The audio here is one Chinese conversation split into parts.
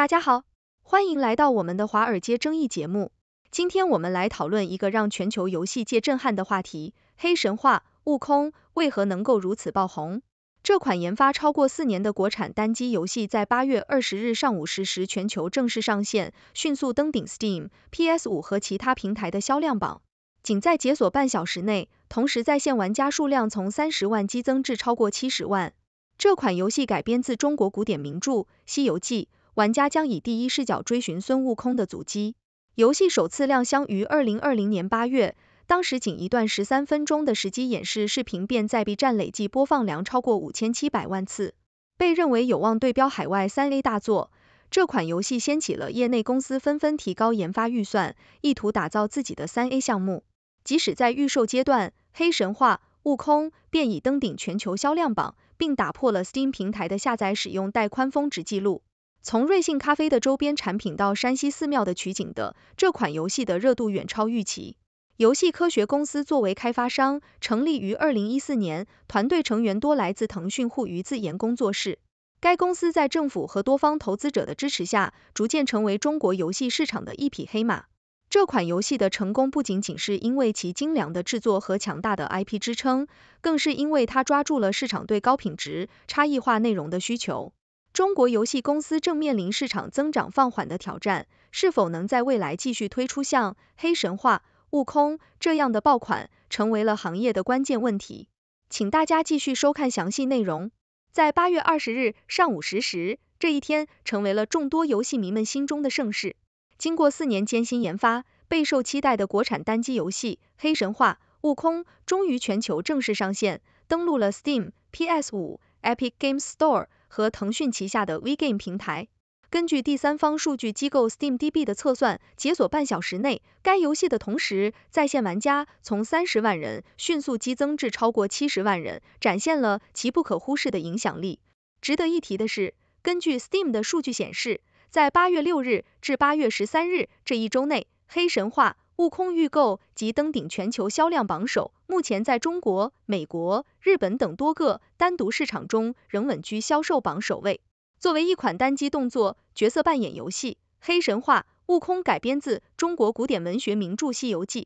大家好，欢迎来到我们的华尔街争议节目。今天我们来讨论一个让全球游戏界震撼的话题：黑神话悟空为何能够如此爆红？这款研发超过四年的国产单机游戏，在八月二十日上午十时全球正式上线，迅速登顶 Steam、PS5 和其他平台的销量榜。仅在解锁半小时内，同时在线玩家数量从三十万激增至超过七十万。这款游戏改编自中国古典名著《西游记》。玩家将以第一视角追寻孙悟空的足迹。游戏首次亮相于二零二零年八月，当时仅一段十三分钟的实机演示视频便在 B 站累计播放量超过五千七百万次，被认为有望对标海外三 A 大作。这款游戏掀起了业内公司纷纷提高研发预算，意图打造自己的三 A 项目。即使在预售阶段，《黑神话：悟空》便已登顶全球销量榜，并打破了 Steam 平台的下载使用带宽峰值记录。从瑞幸咖啡的周边产品到山西寺庙的取景的，这款游戏的热度远超预期。游戏科学公司作为开发商，成立于二零一四年，团队成员多来自腾讯互娱自研工作室。该公司在政府和多方投资者的支持下，逐渐成为中国游戏市场的一匹黑马。这款游戏的成功不仅仅是因为其精良的制作和强大的 IP 支撑，更是因为它抓住了市场对高品质、差异化内容的需求。中国游戏公司正面临市场增长放缓的挑战，是否能在未来继续推出像《黑神话：悟空》这样的爆款，成为了行业的关键问题。请大家继续收看详细内容。在八月二十日上午十时，这一天成为了众多游戏迷们心中的盛事。经过四年艰辛研发，备受期待的国产单机游戏《黑神话：悟空》终于全球正式上线，登陆了 Steam、PS 五、Epic Games Store。和腾讯旗下的 WeGame 平台，根据第三方数据机构 SteamDB 的测算，解锁半小时内，该游戏的同时在线玩家从三十万人迅速激增至超过七十万人，展现了其不可忽视的影响力。值得一提的是，根据 Steam 的数据显示，在八月六日至八月十三日这一周内，《黑神话》《悟空》预购即登顶全球销量榜首，目前在中国、美国、日本等多个单独市场中仍稳居销售榜首位。作为一款单机动作角色扮演游戏，《黑神话：悟空》改编自中国古典文学名著《西游记》。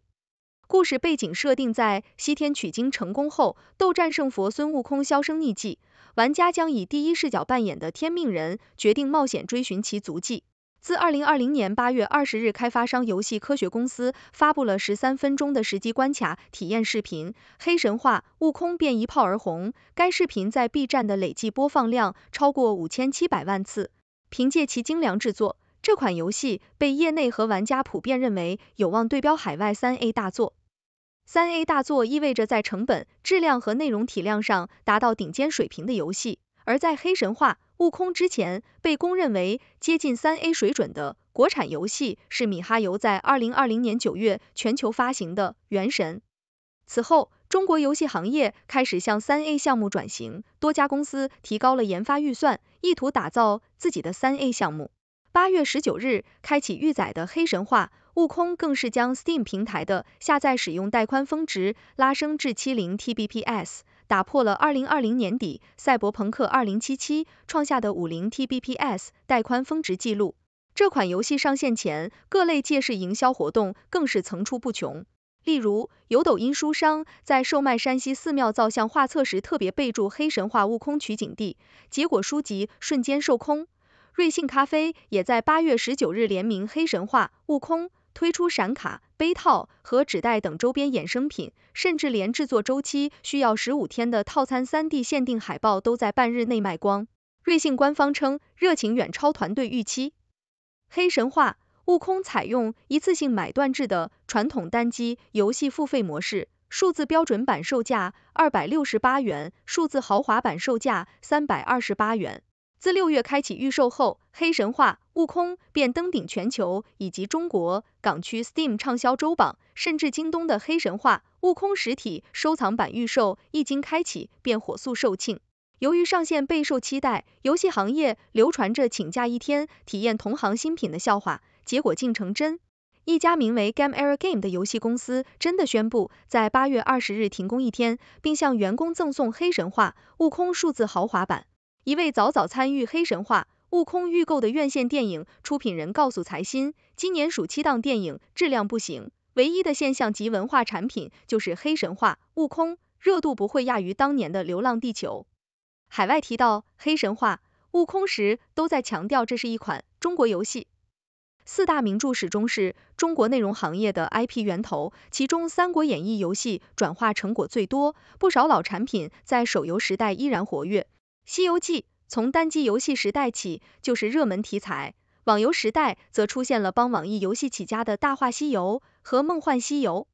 故事背景设定在西天取经成功后，斗战胜佛孙悟空销声匿迹，玩家将以第一视角扮演的天命人，决定冒险追寻其足迹。自二零二零年八月二十日，开发商游戏科学公司发布了十三分钟的实际关卡体验视频《黑神话：悟空》，便一炮而红。该视频在 B 站的累计播放量超过五千七百万次。凭借其精良制作，这款游戏被业内和玩家普遍认为有望对标海外三 A 大作。三 A 大作意味着在成本、质量和内容体量上达到顶尖水平的游戏。而在《黑神话：悟空》之前，被公认为接近三 A 水准的国产游戏是米哈游在二零二零年九月全球发行的《原神》。此后，中国游戏行业开始向三 A 项目转型，多家公司提高了研发预算，意图打造自己的三 A 项目。八月十九日，开启预载的《黑神话：悟空》更是将 Steam 平台的下载使用带宽峰值拉升至七零 Tbps。打破了二零二零年底《赛博朋克二零七七》创下的五零 Tbps 带宽峰值记录。这款游戏上线前，各类借势营销活动更是层出不穷。例如，有抖音书商在售卖山西寺庙造像画册时特别备注“黑神话悟空取景地”，结果书籍瞬间售空。瑞幸咖啡也在八月十九日联名《黑神话悟空》推出闪卡。杯套和纸袋等周边衍生品，甚至连制作周期需要十五天的套餐三 D 限定海报都在半日内卖光。瑞幸官方称，热情远超团队预期。黑神话悟空采用一次性买断制的传统单机游戏付费模式，数字标准版售价二百六十八元，数字豪华版售价三百二十八元。自六月开启预售后，《黑神话：悟空》便登顶全球以及中国港区 Steam 畅销周榜，甚至京东的《黑神话：悟空》实体收藏版预售一经开启便火速售罄。由于上线备受期待，游戏行业流传着请假一天体验同行新品的笑话，结果竟成真。一家名为 Game Era Game 的游戏公司真的宣布在八月二十日停工一天，并向员工赠送《黑神话：悟空》数字豪华版。一位早早参与《黑神话：悟空》预购的院线电影出品人告诉财新，今年暑期档电影质量不行，唯一的现象级文化产品就是《黑神话：悟空》，热度不会亚于当年的《流浪地球》。海外提到《黑神话：悟空》时，都在强调这是一款中国游戏。四大名著始终是中国内容行业的 IP 源头，其中《三国演义》游戏转化成果最多，不少老产品在手游时代依然活跃。《西游记》从单机游戏时代起就是热门题材，网游时代则出现了帮网易游戏起家的《大话西游》和《梦幻西游》。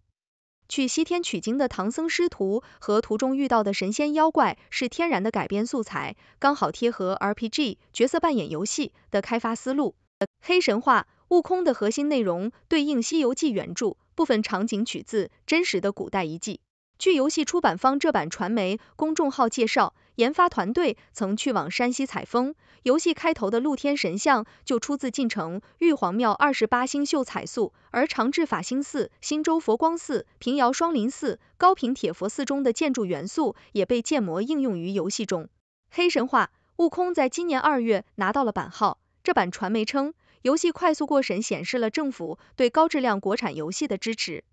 去西天取经的唐僧师徒和途中遇到的神仙妖怪是天然的改编素材，刚好贴合 RPG 角色扮演游戏的开发思路。黑神话悟空的核心内容对应《西游记》原著，部分场景取自真实的古代遗迹。据游戏出版方浙版传媒公众号介绍。研发团队曾去往山西采风，游戏开头的露天神像就出自晋城玉皇庙二十八星宿彩塑，而长治法兴寺、忻州佛光寺、平遥双林寺、高平铁佛寺中的建筑元素也被建模应用于游戏中。黑神话悟空在今年二月拿到了版号，这版传媒称，游戏快速过审显示了政府对高质量国产游戏的支持。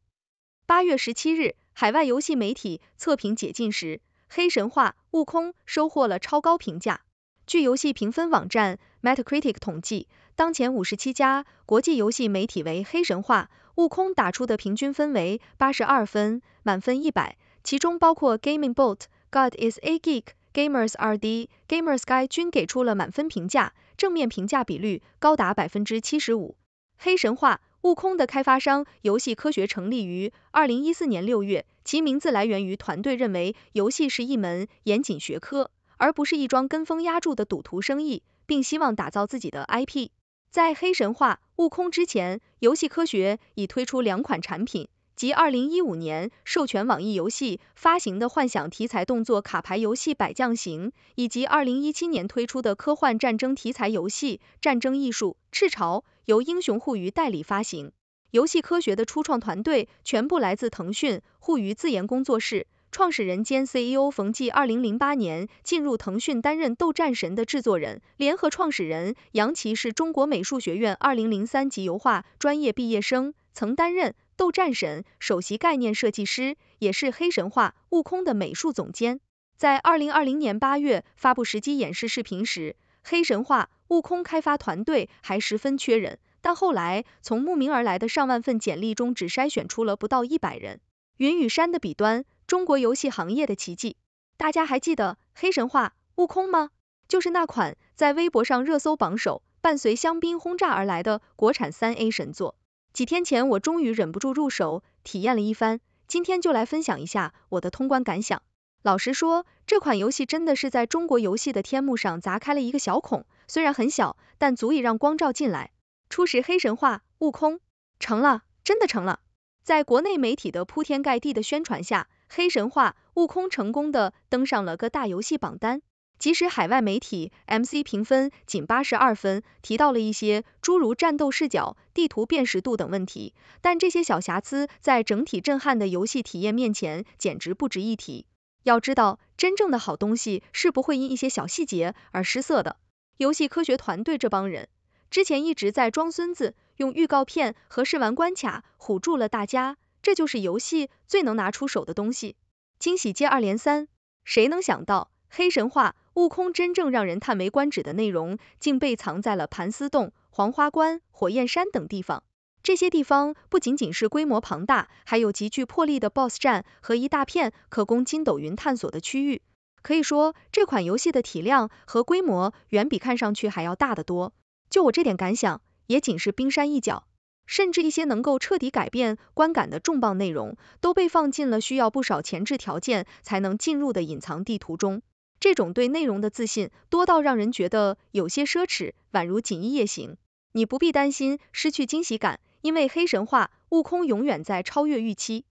八月十七日，海外游戏媒体测评解禁时。《黑神话：悟空》收获了超高评价。据游戏评分网站 Metacritic 统计，当前五十七家国际游戏媒体为《黑神话：悟空》打出的平均分为八十二分，满分一百。其中包括 Gaming Bolt、God Is A Geek、Gamers RD、Gamer Sky 均给出了满分评价，正面评价比率高达百分之七十五。《黑神话》悟空的开发商游戏科学成立于二零一四年六月，其名字来源于团队认为游戏是一门严谨学科，而不是一桩跟风押注的赌徒生意，并希望打造自己的 IP。在黑神话悟空之前，游戏科学已推出两款产品，即二零一五年授权网易游戏发行的幻想题材动作卡牌游戏百将行，以及二零一七年推出的科幻战争题材游戏战争艺术赤潮。由英雄互娱代理发行，游戏科学的初创团队全部来自腾讯互娱自研工作室。创始人兼 CEO 冯骥，二零零八年进入腾讯担任《斗战神》的制作人。联合创始人杨奇是中国美术学院二零零三级油画专业毕业生，曾担任《斗战神》首席概念设计师，也是《黑神话：悟空》的美术总监。在二零二零年八月发布实机演示视频时，《黑神话》悟空开发团队还十分缺人，但后来从慕名而来的上万份简历中，只筛选出了不到一百人。云与山的彼端，中国游戏行业的奇迹。大家还记得《黑神话：悟空》吗？就是那款在微博上热搜榜首，伴随香槟轰炸而来的国产三 A 神作。几天前，我终于忍不住入手体验了一番，今天就来分享一下我的通关感想。老实说，这款游戏真的是在中国游戏的天幕上砸开了一个小孔。虽然很小，但足以让光照进来。初始黑神话悟空成了，真的成了。在国内媒体的铺天盖地的宣传下，黑神话悟空成功的登上了各大游戏榜单。即使海外媒体 MC 评分仅八十二分，提到了一些诸如战斗视角、地图辨识度等问题，但这些小瑕疵在整体震撼的游戏体验面前简直不值一提。要知道，真正的好东西是不会因一些小细节而失色的。游戏科学团队这帮人之前一直在装孙子，用预告片和试玩关卡唬住了大家，这就是游戏最能拿出手的东西，惊喜接二连三。谁能想到《黑神话：悟空》真正让人叹为观止的内容，竟被藏在了盘丝洞、黄花关、火焰山等地方？这些地方不仅仅是规模庞大，还有极具魄力的 BOSS 战和一大片可供筋斗云探索的区域。可以说，这款游戏的体量和规模远比看上去还要大得多。就我这点感想，也仅是冰山一角。甚至一些能够彻底改变观感的重磅内容，都被放进了需要不少前置条件才能进入的隐藏地图中。这种对内容的自信，多到让人觉得有些奢侈，宛如锦衣夜行。你不必担心失去惊喜感，因为黑神话悟空永远在超越预期。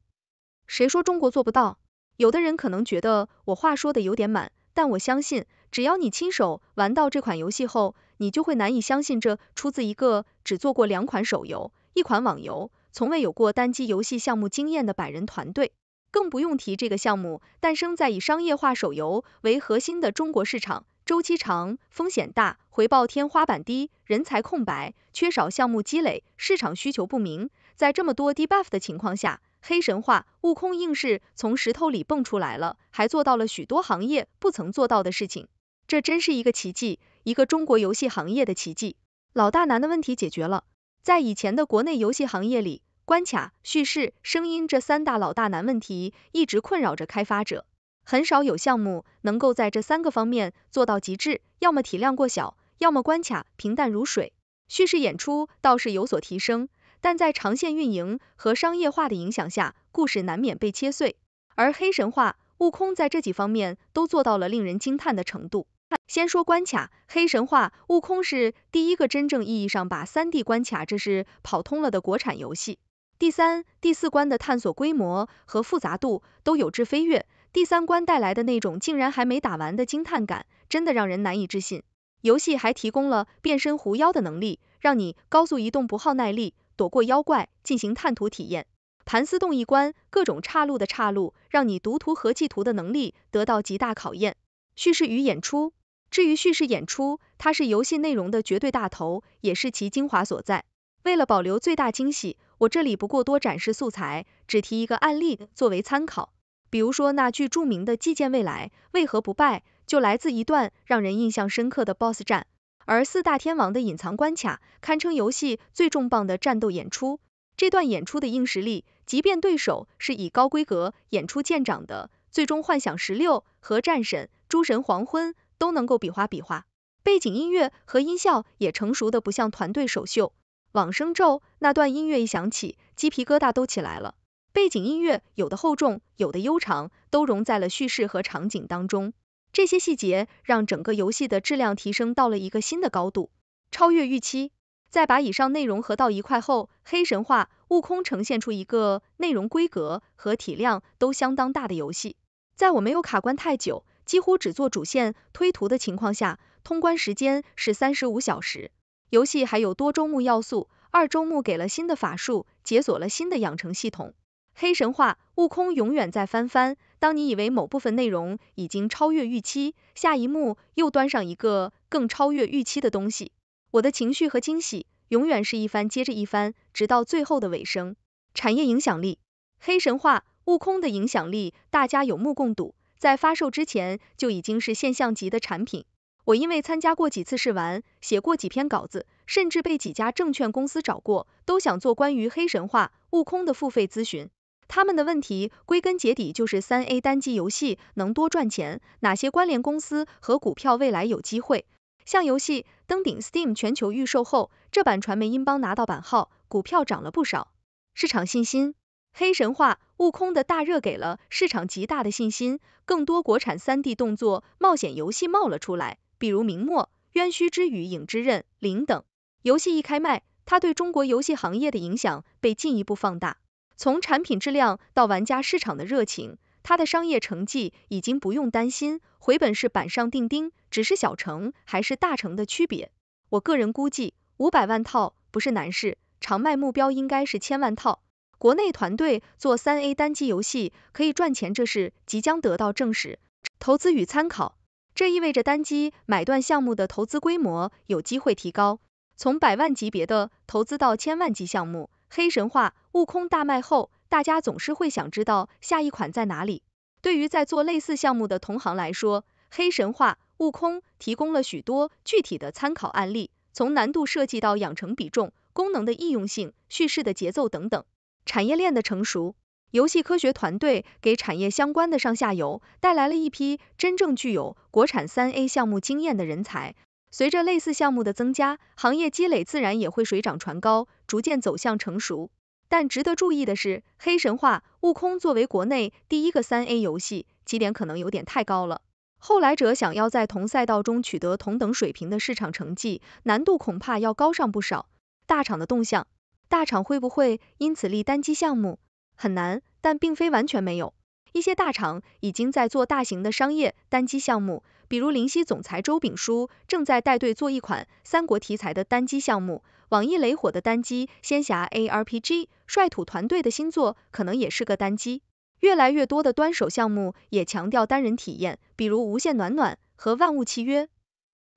谁说中国做不到？有的人可能觉得我话说的有点满，但我相信，只要你亲手玩到这款游戏后，你就会难以相信这出自一个只做过两款手游、一款网游，从未有过单机游戏项目经验的百人团队。更不用提这个项目诞生在以商业化手游为核心的中国市场，周期长、风险大、回报天花板低、人才空白、缺少项目积累、市场需求不明，在这么多 d e buff 的情况下。黑神话，悟空硬是从石头里蹦出来了，还做到了许多行业不曾做到的事情，这真是一个奇迹，一个中国游戏行业的奇迹。老大难的问题解决了，在以前的国内游戏行业里，关卡、叙事、声音这三大老大难问题一直困扰着开发者，很少有项目能够在这三个方面做到极致，要么体量过小，要么关卡平淡如水，叙事演出倒是有所提升。但在长线运营和商业化的影响下，故事难免被切碎。而《黑神话：悟空》在这几方面都做到了令人惊叹的程度。先说关卡，《黑神话：悟空》是第一个真正意义上把三 D 关卡这是跑通了的国产游戏。第三、第四关的探索规模和复杂度都有质飞跃。第三关带来的那种竟然还没打完的惊叹感，真的让人难以置信。游戏还提供了变身狐妖的能力，让你高速移动不耗耐力。躲过妖怪，进行探图体验。盘丝洞一关，各种岔路的岔路，让你读图和记图的能力得到极大考验。叙事与演出，至于叙事演出，它是游戏内容的绝对大头，也是其精华所在。为了保留最大惊喜，我这里不过多展示素材，只提一个案例作为参考。比如说那句著名的“既见未来，为何不败”，就来自一段让人印象深刻的 BOSS 战。而四大天王的隐藏关卡，堪称游戏最重磅的战斗演出。这段演出的硬实力，即便对手是以高规格演出见长的，最终幻想十六和战神诸神黄昏，都能够比划比划。背景音乐和音效也成熟的不像团队首秀。往生咒那段音乐一响起，鸡皮疙瘩都起来了。背景音乐有的厚重，有的悠长，都融在了叙事和场景当中。这些细节让整个游戏的质量提升到了一个新的高度，超越预期。在把以上内容合到一块后，黑神话悟空呈现出一个内容规格和体量都相当大的游戏。在我没有卡关太久，几乎只做主线推图的情况下，通关时间是三十五小时。游戏还有多周目要素，二周目给了新的法术，解锁了新的养成系统。黑神话悟空永远在翻翻。当你以为某部分内容已经超越预期，下一幕又端上一个更超越预期的东西，我的情绪和惊喜永远是一番接着一番，直到最后的尾声。产业影响力，黑神话悟空的影响力大家有目共睹，在发售之前就已经是现象级的产品。我因为参加过几次试玩，写过几篇稿子，甚至被几家证券公司找过，都想做关于黑神话悟空的付费咨询。他们的问题归根结底就是三 A 单机游戏能多赚钱，哪些关联公司和股票未来有机会？像游戏登顶 Steam 全球预售后，这版传媒英邦拿到版号，股票涨了不少。市场信心，黑神话悟空的大热给了市场极大的信心，更多国产三 D 动作冒险游戏冒了出来，比如明末、冤屈之羽、影之刃零等。游戏一开卖，它对中国游戏行业的影响被进一步放大。从产品质量到玩家市场的热情，他的商业成绩已经不用担心回本是板上钉钉，只是小成还是大成的区别。我个人估计五百万套不是难事，长卖目标应该是千万套。国内团队做三 A 单机游戏可以赚钱这事即将得到证实。投资与参考，这意味着单机买断项目的投资规模有机会提高，从百万级别的投资到千万级项目。黑神话悟空大卖后，大家总是会想知道下一款在哪里。对于在做类似项目的同行来说，黑神话悟空提供了许多具体的参考案例，从难度设计到养成比重、功能的易用性、叙事的节奏等等。产业链的成熟，游戏科学团队给产业相关的上下游带来了一批真正具有国产三 A 项目经验的人才。随着类似项目的增加，行业积累自然也会水涨船高，逐渐走向成熟。但值得注意的是，黑神话悟空作为国内第一个三 A 游戏，起点可能有点太高了。后来者想要在同赛道中取得同等水平的市场成绩，难度恐怕要高上不少。大厂的动向，大厂会不会因此立单机项目？很难，但并非完全没有。一些大厂已经在做大型的商业单机项目。比如林夕总裁周炳书正在带队做一款三国题材的单机项目，网易雷火的单机仙侠 ARPG，率土团队的新作可能也是个单机。越来越多的端手项目也强调单人体验，比如无限暖暖和万物契约。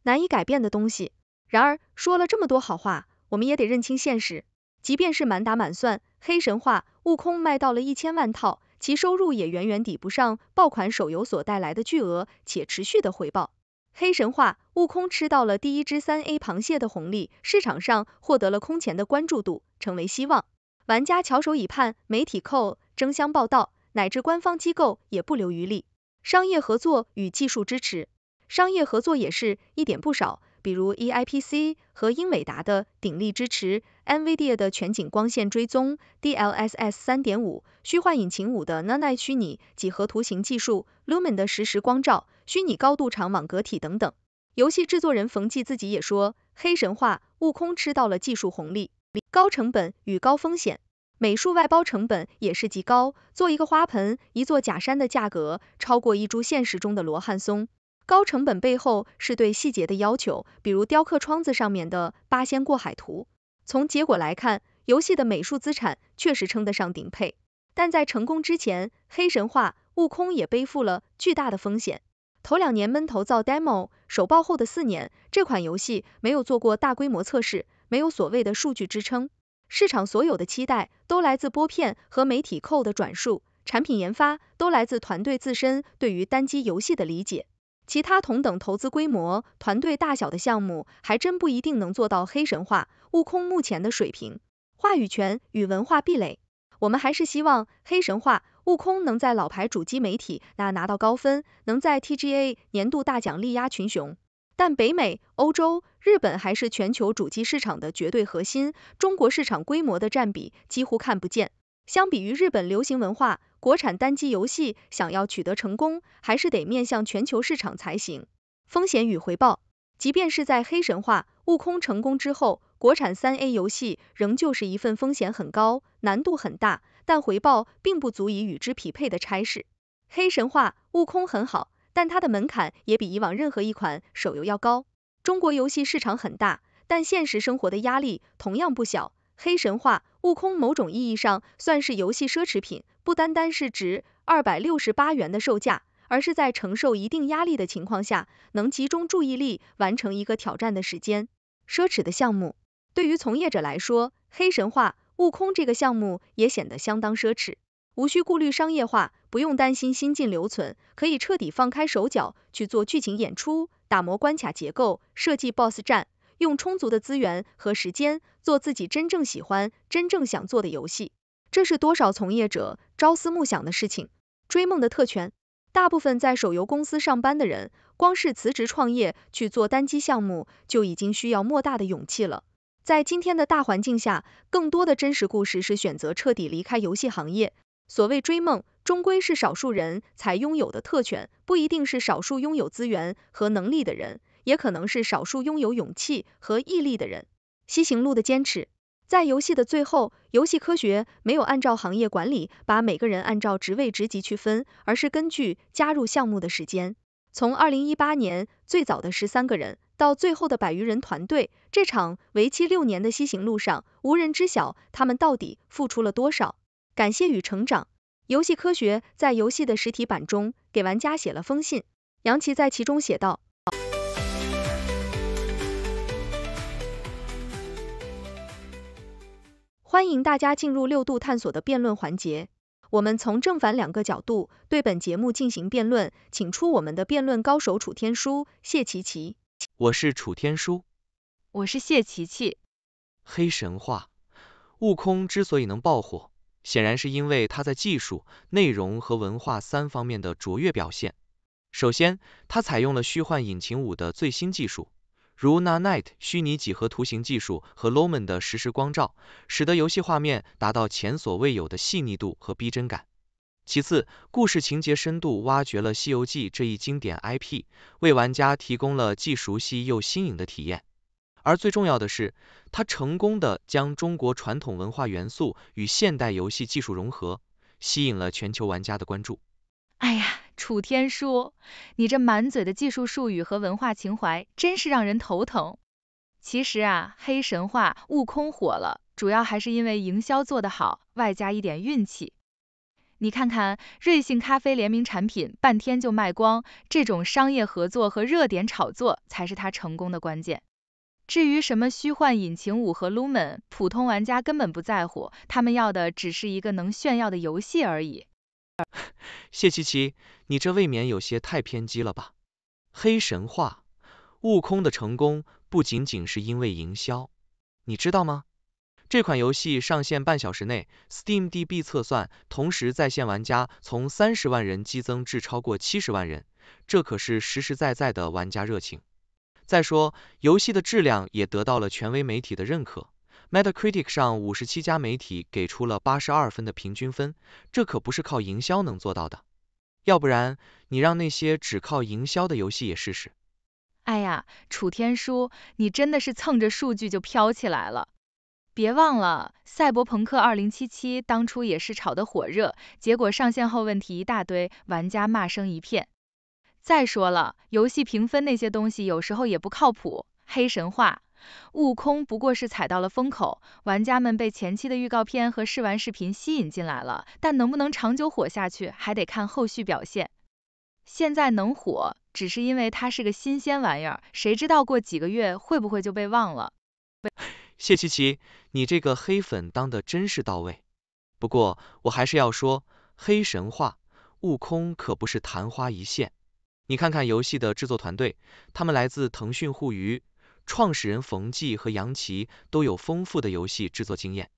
难以改变的东西。然而说了这么多好话，我们也得认清现实。即便是满打满算，黑神话悟空卖到了一千万套。其收入也远远抵不上爆款手游所带来的巨额且持续的回报。黑神话悟空吃到了第一只三 A 螃蟹的红利，市场上获得了空前的关注度，成为希望。玩家翘首以盼，媒体扣争相报道，乃至官方机构也不留余力。商业合作与技术支持，商业合作也是一点不少，比如 EIPC 和英伟达的鼎力支持。NVIDIA 的全景光线追踪 DLSS 三点五，虚幻引擎五的 n a n i 虚拟几何图形技术，Lumen 的实时光照，虚拟高度场网格体等等。游戏制作人冯骥自己也说，黑神话悟空吃到了技术红利。高成本与高风险，美术外包成本也是极高，做一个花盆，一座假山的价格超过一株现实中的罗汉松。高成本背后是对细节的要求，比如雕刻窗子上面的八仙过海图。从结果来看，游戏的美术资产确实称得上顶配，但在成功之前，黑神话悟空也背负了巨大的风险。头两年闷头造 demo，首曝后的四年，这款游戏没有做过大规模测试，没有所谓的数据支撑，市场所有的期待都来自拨片和媒体扣的转述，产品研发都来自团队自身对于单机游戏的理解。其他同等投资规模、团队大小的项目，还真不一定能做到黑神话。悟空目前的水平、话语权与文化壁垒，我们还是希望《黑神话：悟空》能在老牌主机媒体那拿到高分，能在 TGA 年度大奖力压群雄。但北美、欧洲、日本还是全球主机市场的绝对核心，中国市场规模的占比几乎看不见。相比于日本流行文化，国产单机游戏想要取得成功，还是得面向全球市场才行。风险与回报，即便是在《黑神话：悟空》成功之后。国产三 A 游戏仍旧是一份风险很高、难度很大，但回报并不足以与之匹配的差事。黑神话悟空很好，但它的门槛也比以往任何一款手游要高。中国游戏市场很大，但现实生活的压力同样不小。黑神话悟空某种意义上算是游戏奢侈品，不单单是值二百六十八元的售价，而是在承受一定压力的情况下，能集中注意力完成一个挑战的时间奢侈的项目。对于从业者来说，黑神话悟空这个项目也显得相当奢侈，无需顾虑商业化，不用担心新进留存，可以彻底放开手脚去做剧情演出、打磨关卡结构、设计 boss 战，用充足的资源和时间做自己真正喜欢、真正想做的游戏，这是多少从业者朝思暮想的事情，追梦的特权。大部分在手游公司上班的人，光是辞职创业去做单机项目，就已经需要莫大的勇气了。在今天的大环境下，更多的真实故事是选择彻底离开游戏行业。所谓追梦，终归是少数人才拥有的特权，不一定是少数拥有资源和能力的人，也可能是少数拥有勇气和毅力的人。西行路的坚持，在游戏的最后，游戏科学没有按照行业管理，把每个人按照职位职级区分，而是根据加入项目的时间，从二零一八年最早的十三个人。到最后的百余人团队，这场为期六年的西行路上，无人知晓他们到底付出了多少。感谢与成长，游戏科学在游戏的实体版中给玩家写了封信。杨奇在其中写道：“欢迎大家进入六度探索的辩论环节，我们从正反两个角度对本节目进行辩论，请出我们的辩论高手楚天舒、谢琪琪。”我是楚天舒，我是谢琪琪。黑神话悟空之所以能爆火，显然是因为他在技术、内容和文化三方面的卓越表现。首先，它采用了虚幻引擎五的最新技术，如 Nanite 虚拟几何图形技术和 l o m e n 的实时光照，使得游戏画面达到前所未有的细腻度和逼真感。其次，故事情节深度挖掘了《西游记》这一经典 IP，为玩家提供了既熟悉又新颖的体验。而最重要的是，它成功的将中国传统文化元素与现代游戏技术融合，吸引了全球玩家的关注。哎呀，楚天舒，你这满嘴的技术术语和文化情怀，真是让人头疼。其实啊，黑神话悟空火了，主要还是因为营销做得好，外加一点运气。你看看，瑞幸咖啡联名产品半天就卖光，这种商业合作和热点炒作才是它成功的关键。至于什么虚幻引擎五和 Lumen，普通玩家根本不在乎，他们要的只是一个能炫耀的游戏而已。谢七七，你这未免有些太偏激了吧？黑神话悟空的成功不仅仅是因为营销，你知道吗？这款游戏上线半小时内，SteamDB 测算同时在线玩家从三十万人激增至超过七十万人，这可是实实在在的玩家热情。再说，游戏的质量也得到了权威媒体的认可，Metacritic 上五十七家媒体给出了八十二分的平均分，这可不是靠营销能做到的。要不然，你让那些只靠营销的游戏也试试？哎呀，楚天舒，你真的是蹭着数据就飘起来了。别忘了，《赛博朋克2077》当初也是炒得火热，结果上线后问题一大堆，玩家骂声一片。再说了，游戏评分那些东西有时候也不靠谱，黑神话悟空不过是踩到了风口，玩家们被前期的预告片和试玩视频吸引进来了，但能不能长久火下去还得看后续表现。现在能火，只是因为它是个新鲜玩意儿，谁知道过几个月会不会就被忘了？谢琪琪，你这个黑粉当的真是到位。不过我还是要说，黑神话悟空可不是昙花一现。你看看游戏的制作团队，他们来自腾讯互娱，创始人冯骥和杨奇都有丰富的游戏制作经验。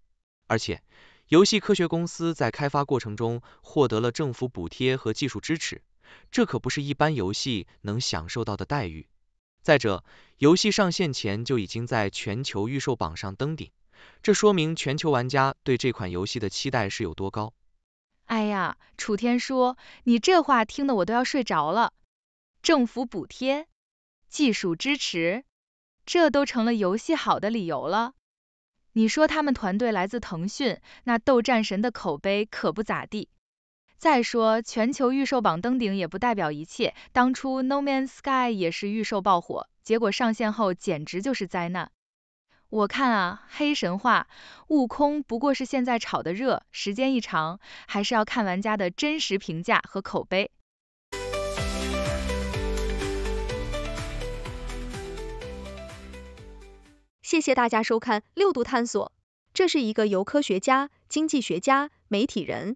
而且游戏科学公司在开发过程中获得了政府补贴和技术支持，这可不是一般游戏能享受到的待遇。再者，游戏上线前就已经在全球预售榜上登顶，这说明全球玩家对这款游戏的期待是有多高。哎呀，楚天说，你这话听得我都要睡着了。政府补贴、技术支持，这都成了游戏好的理由了？你说他们团队来自腾讯，那《斗战神》的口碑可不咋地。再说，全球预售榜登顶也不代表一切。当初 No Man's Sky 也是预售爆火，结果上线后简直就是灾难。我看啊，黑神话悟空不过是现在炒的热，时间一长，还是要看玩家的真实评价和口碑。谢谢大家收看六度探索，这是一个由科学家、经济学家、媒体人。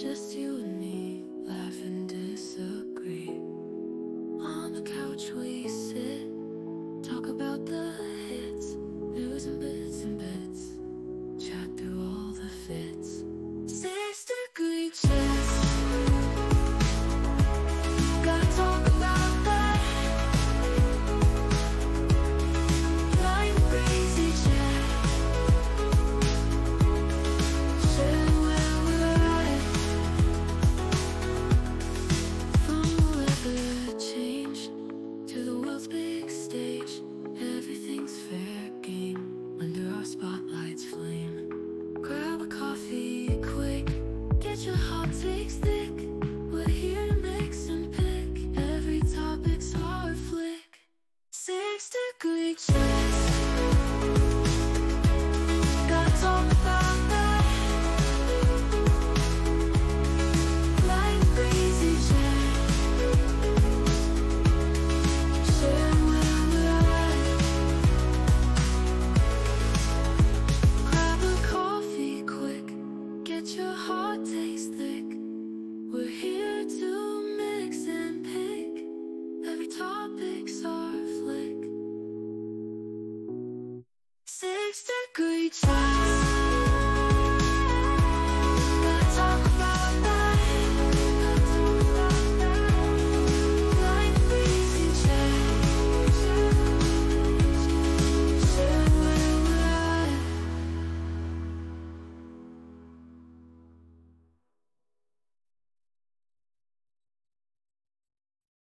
Just you and me, laugh and disagree. On the couch we sit, talk about the